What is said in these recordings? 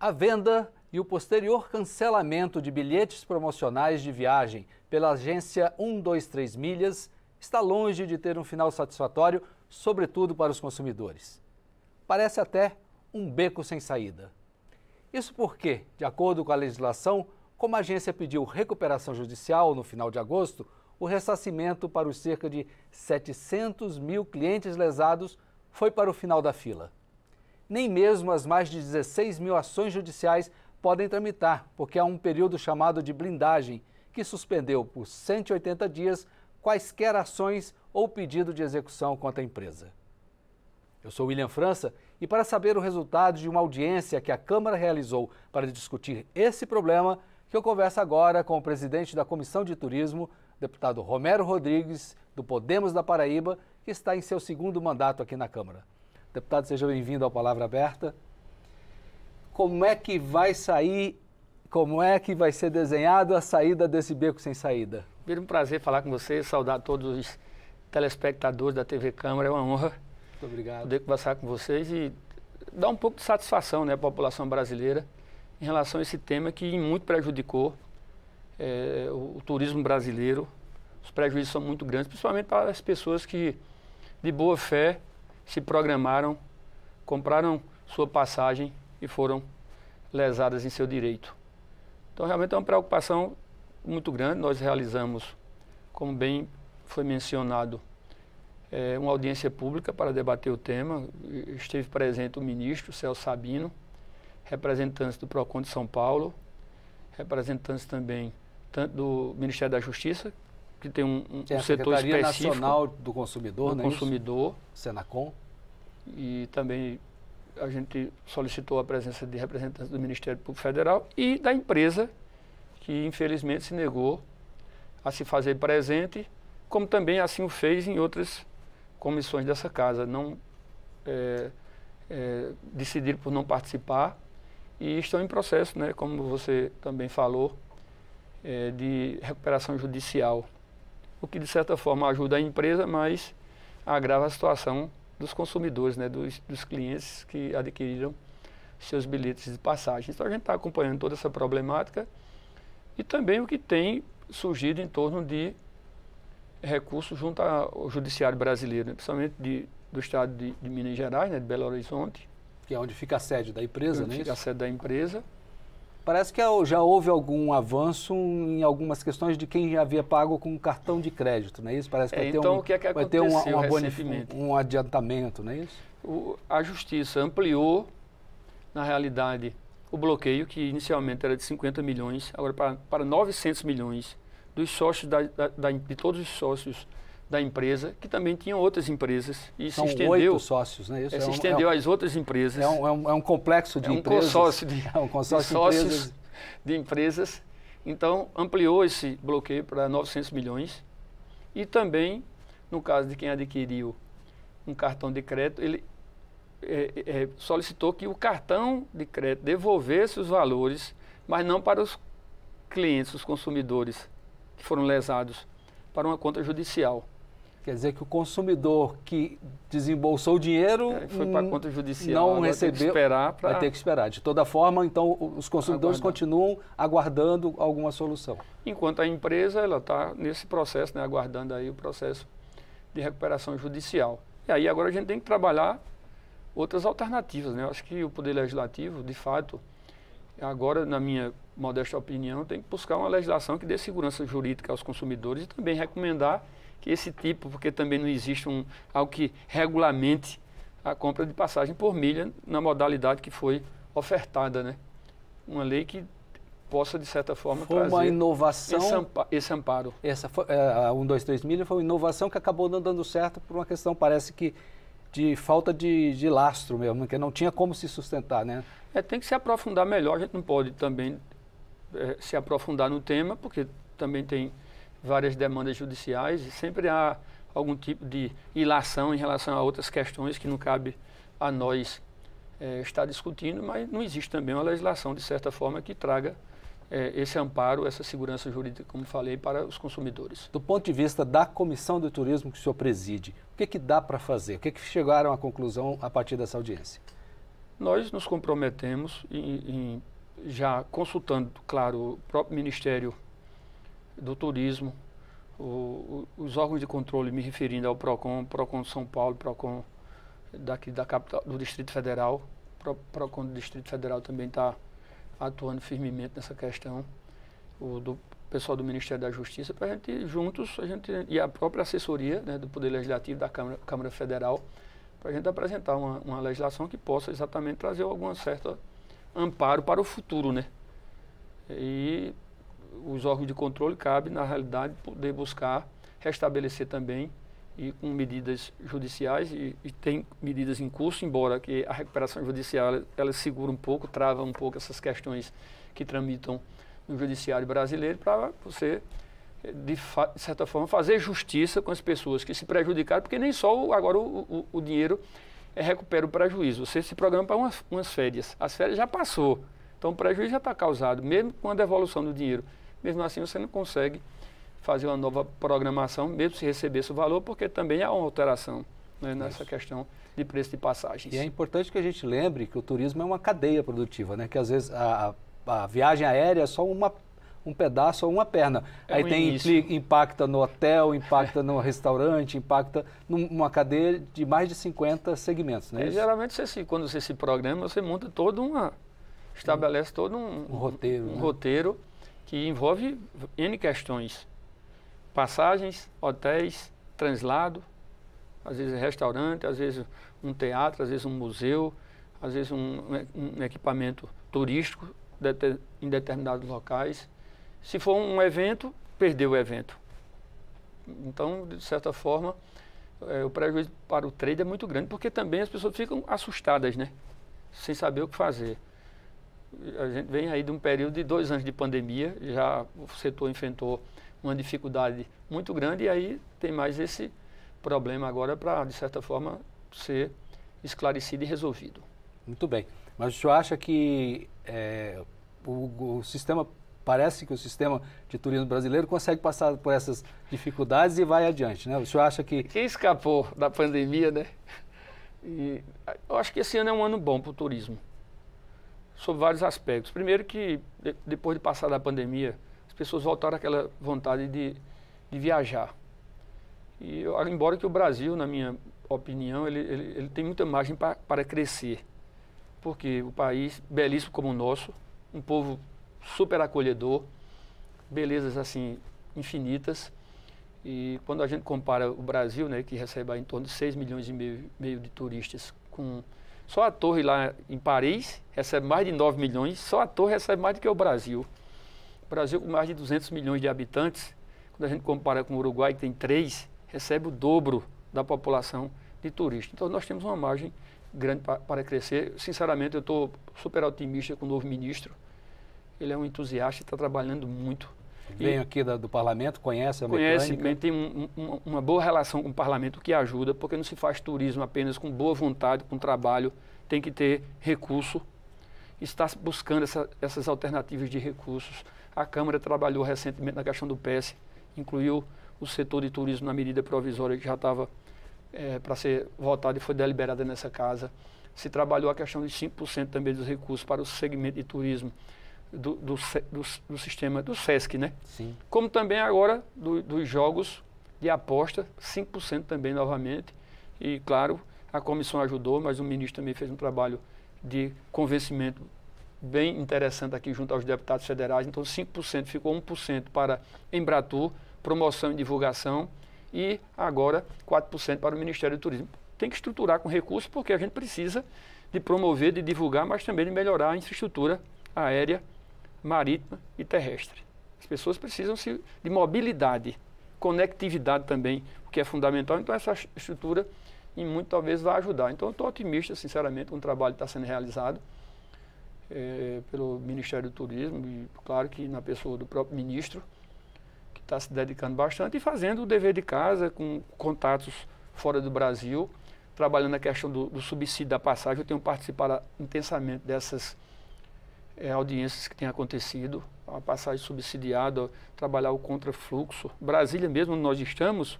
A venda e o posterior cancelamento de bilhetes promocionais de viagem pela agência 123 Milhas está longe de ter um final satisfatório, sobretudo para os consumidores. Parece até um beco sem saída. Isso porque, de acordo com a legislação, como a agência pediu recuperação judicial no final de agosto, o ressarcimento para os cerca de 700 mil clientes lesados foi para o final da fila nem mesmo as mais de 16 mil ações judiciais podem tramitar, porque há um período chamado de blindagem, que suspendeu por 180 dias quaisquer ações ou pedido de execução contra a empresa. Eu sou William França e para saber o resultado de uma audiência que a Câmara realizou para discutir esse problema, que eu converso agora com o presidente da Comissão de Turismo, deputado Romero Rodrigues, do Podemos da Paraíba, que está em seu segundo mandato aqui na Câmara. Deputado, seja bem-vindo ao Palavra Aberta. Como é que vai sair, como é que vai ser desenhado a saída desse beco sem saída? Primeiro, um prazer falar com você, saudar todos os telespectadores da TV Câmara, é uma honra Muito obrigado. poder conversar com vocês e dar um pouco de satisfação né, à população brasileira em relação a esse tema que muito prejudicou é, o, o turismo brasileiro. Os prejuízos são muito grandes, principalmente para as pessoas que, de boa fé, se programaram, compraram sua passagem e foram lesadas em seu direito. Então, realmente é uma preocupação muito grande. Nós realizamos, como bem foi mencionado, é, uma audiência pública para debater o tema. Esteve presente o ministro Celso Sabino, representantes do PROCON de São Paulo, representantes também tanto do Ministério da Justiça, que tem um, um, tem é setor Secretaria específico. Nacional do Consumidor, do né? Consumidor. Isso? Senacom. E também a gente solicitou a presença de representantes do Ministério Público Federal e da empresa, que infelizmente se negou a se fazer presente, como também assim o fez em outras comissões dessa casa. Não é, é, decidiram por não participar e estão em processo, né, como você também falou, é, de recuperação judicial o que de certa forma ajuda a empresa, mas agrava a situação dos consumidores, né, dos, dos clientes que adquiriram seus bilhetes de passagem. Então a gente está acompanhando toda essa problemática e também o que tem surgido em torno de recursos junto ao judiciário brasileiro, né, principalmente de, do estado de, de Minas Gerais, né, de Belo Horizonte. Que é onde fica a sede da empresa, onde né? Fica a sede da empresa. Parece que é já houve algum avanço em algumas questões de quem já havia pago com cartão de crédito, não é isso? Parece que é, vai ter então, um, que é que vai ter um adiantamento, não é isso? O, a Justiça ampliou, na realidade, o bloqueio, que inicialmente era de 50 milhões, agora para, para 900 milhões dos sócios da, da, da, de todos os sócios da empresa, que também tinham outras empresas. E São se estendeu, oito sócios, né? Isso é, é se estendeu é um, às outras empresas. É um, é um, é um complexo de é empresas. De, é um consórcio de, sócios empresas. de empresas. Então, ampliou esse bloqueio para 900 milhões. E também, no caso de quem adquiriu um cartão de crédito, ele é, solicitou que o cartão de crédito devolvesse os valores, mas não para os clientes, os consumidores que foram lesados, para uma conta judicial. Quer dizer que o consumidor que desembolsou o dinheiro é, foi para a conta judicial, não recebeu, vai ter que esperar. Pra... Vai ter que esperar. De toda forma, então os consumidores Aguardando. continuam aguardando alguma solução. Enquanto a empresa ela está nesse processo, né, aguardando aí o processo de recuperação judicial. E aí agora a gente tem que trabalhar outras alternativas, né? Eu acho que o poder legislativo, de fato, agora na minha modesta opinião, tem que buscar uma legislação que dê segurança jurídica aos consumidores e também recomendar que esse tipo, porque também não existe um, algo que regulamente a compra de passagem por milha na modalidade que foi ofertada, né? Uma lei que possa, de certa forma, foi trazer uma inovação, esse, ampa esse amparo. Essa foi, é, a milha foi uma inovação que acabou não dando certo por uma questão, parece que, de falta de, de lastro mesmo, que não tinha como se sustentar, né? É, tem que se aprofundar melhor, a gente não pode também é, se aprofundar no tema, porque também tem várias demandas judiciais e sempre há algum tipo de ilação em relação a outras questões que não cabe a nós é, estar discutindo, mas não existe também uma legislação, de certa forma, que traga é, esse amparo, essa segurança jurídica, como falei, para os consumidores. Do ponto de vista da Comissão do Turismo que o senhor preside, o que, é que dá para fazer? O que, é que chegaram à conclusão a partir dessa audiência? Nós nos comprometemos em, em já consultando, claro, o próprio Ministério do turismo, o, o, os órgãos de controle, me referindo ao PROCON, PROCON de São Paulo, PROCON daqui da capital, do Distrito Federal, Pro, PROCON do Distrito Federal também está atuando firmemente nessa questão, o do pessoal do Ministério da Justiça, para a gente juntos, a gente, e a própria assessoria né, do Poder Legislativo da Câmara, Câmara Federal, para a gente apresentar uma, uma legislação que possa exatamente trazer algum certo amparo para o futuro, né? E os órgãos de controle cabe, na realidade, poder buscar restabelecer também e com medidas judiciais e, e, tem medidas em curso, embora que a recuperação judicial ela, ela, segura um pouco, trava um pouco essas questões que tramitam no judiciário brasileiro para você eh, de, de, certa forma fazer justiça com as pessoas que se prejudicaram, porque nem só o, agora o, o, o dinheiro é, recupera o prejuízo. Você se programa para umas, umas férias, as férias já passou. Então o prejuízo já está causado, mesmo com a devolução do dinheiro. Mesmo assim, você não consegue fazer uma nova programação, mesmo se recebesse o valor, porque também há uma alteração né, nessa Isso. questão de preço de passagens. E é importante que a gente lembre que o turismo é uma cadeia produtiva, né? Que às vezes a, a viagem aérea é só uma um pedaço ou uma perna. É Aí um tem início. impacta no hotel, impacta no restaurante, impacta numa cadeia de mais de 50 segmentos, né? É, geralmente você quando você se programa, você monta toda uma estabelece todo um, um roteiro, um né? roteiro que envolve N questões. Passagens, hotéis, translado, às vezes restaurante, às vezes um teatro, às vezes um museu, às vezes um, um equipamento turístico em determinados locais. Se for um evento, perdeu o evento. Então, de certa forma, é, o prejuízo para o trader é muito grande, porque também as pessoas ficam assustadas, né? Sem saber o que fazer a gente vem aí de um período de dois anos de pandemia, já o setor enfrentou uma dificuldade muito grande e aí tem mais esse problema agora para, de certa forma, ser esclarecido e resolvido. Muito bem. Mas o senhor acha que é, o, o sistema parece que o sistema de turismo brasileiro consegue passar por essas dificuldades e vai adiante, né? O senhor acha que... Quem escapou da pandemia, né? E, eu acho que esse ano é um ano bom para o turismo sobre vários aspectos. Primeiro que, de, depois de passar da pandemia, as pessoas voltaram àquela vontade de, de viajar. E eu, embora que o Brasil, na minha opinião, ele, ele, ele tem muita margem pra, para crescer. Porque o país, belíssimo como o nosso, um povo super acolhedor, belezas assim infinitas. E quando a gente compara o Brasil, né, que recebe em torno de 6 milhões e meio, meio de turistas, com só a torre lá em Paris recebe mais de 9 milhões, só a torre recebe mais do que o Brasil. O Brasil, com mais de 200 milhões de habitantes, quando a gente compara com o Uruguai, que tem 3, recebe o dobro da população de turistas. Então, nós temos uma margem grande para, para crescer. Sinceramente, eu estou super otimista com o novo ministro. Ele é um entusiasta e está trabalhando muito venho aqui da, do parlamento, conhece a mecânica? Conhece, tem um, um, uma boa relação com o parlamento, que ajuda, porque não se faz turismo apenas com boa vontade, com trabalho, tem que ter recurso. Está buscando essa, essas alternativas de recursos. A Câmara trabalhou recentemente na questão do PES, incluiu o setor de turismo na medida provisória que já estava é, para ser votada e foi deliberada nessa casa. Se trabalhou a questão de 5% também dos recursos para o segmento de turismo do, do, do, do sistema do SESC, né? Sim. Como também agora dos jogos de aposta, 5% também novamente. E, claro, a comissão ajudou, mas o ministro também fez um trabalho de convencimento bem interessante aqui junto aos deputados federais. Então, 5% ficou 1% para Embratur, promoção e divulgação, e agora 4% para o Ministério do Turismo. Tem que estruturar com recursos, porque a gente precisa de promover, de divulgar, mas também de melhorar a infraestrutura aérea marítima e terrestre. As pessoas precisam -se de mobilidade, conectividade também, o que é fundamental. Então, essa estrutura, em muito, talvez vá ajudar. Então, eu estou otimista, sinceramente, com o trabalho que está sendo realizado é, pelo Ministério do Turismo, e claro que na pessoa do próprio ministro, que está se dedicando bastante e fazendo o dever de casa, com contatos fora do Brasil, trabalhando a questão do, do subsídio da passagem. Eu tenho participado intensamente dessas é, audiências que têm acontecido, a passagem subsidiada, trabalhar o contrafluxo. Brasília mesmo, onde nós estamos,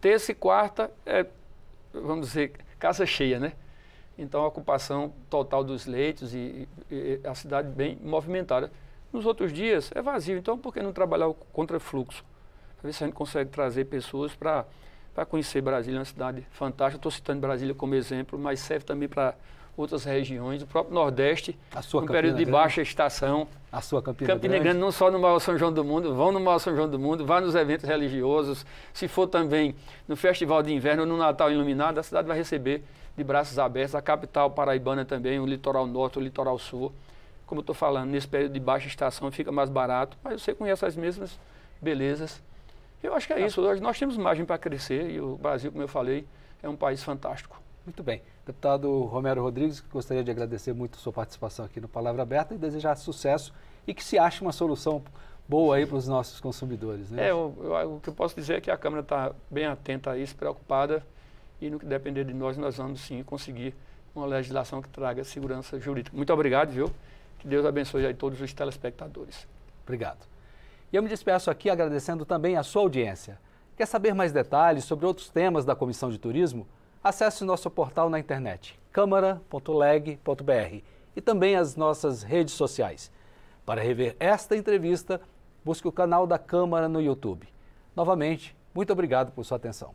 terça e quarta é, vamos dizer, casa cheia, né? Então, a ocupação total dos leitos e, e, a cidade bem movimentada. Nos outros dias é vazio, então por que não trabalhar o contrafluxo? Para ver se a gente consegue trazer pessoas para conhecer Brasília, uma cidade fantástica. Estou citando Brasília como exemplo, mas serve também para outras regiões, o próprio Nordeste, a sua um período de Grande. baixa estação. A sua Campina, Campina Grande. Grande. não só no maior São João do Mundo, vão no maior São João do Mundo, vá nos eventos religiosos, se for também no Festival de Inverno, no Natal Iluminado, a cidade vai receber de braços abertos, a capital paraibana também, o litoral norte, o litoral sul. Como eu estou falando, nesse período de baixa estação fica mais barato, mas você conhece as mesmas belezas. Eu acho que é tá. isso. Nós temos margem para crescer e o Brasil, como eu falei, é um país fantástico. Muito bem. Deputado Romero Rodrigues, gostaria de agradecer muito sua participação aqui no Palavra Aberta e desejar sucesso e que se ache uma solução boa aí para os nossos consumidores. Né? É, eu, eu, o que eu posso dizer é que a Câmara está bem atenta a isso, preocupada, e no que depender de nós, nós vamos sim conseguir uma legislação que traga segurança jurídica. Muito obrigado, viu? Que Deus abençoe aí todos os telespectadores. Obrigado. E eu me despeço aqui agradecendo também a sua audiência. Quer saber mais detalhes sobre outros temas da Comissão de Turismo? acesse nosso portal na internet câmara.leg.br e também as nossas redes sociais. Para rever esta entrevista, busque o canal da Câmara no YouTube. Novamente, muito obrigado por sua atenção.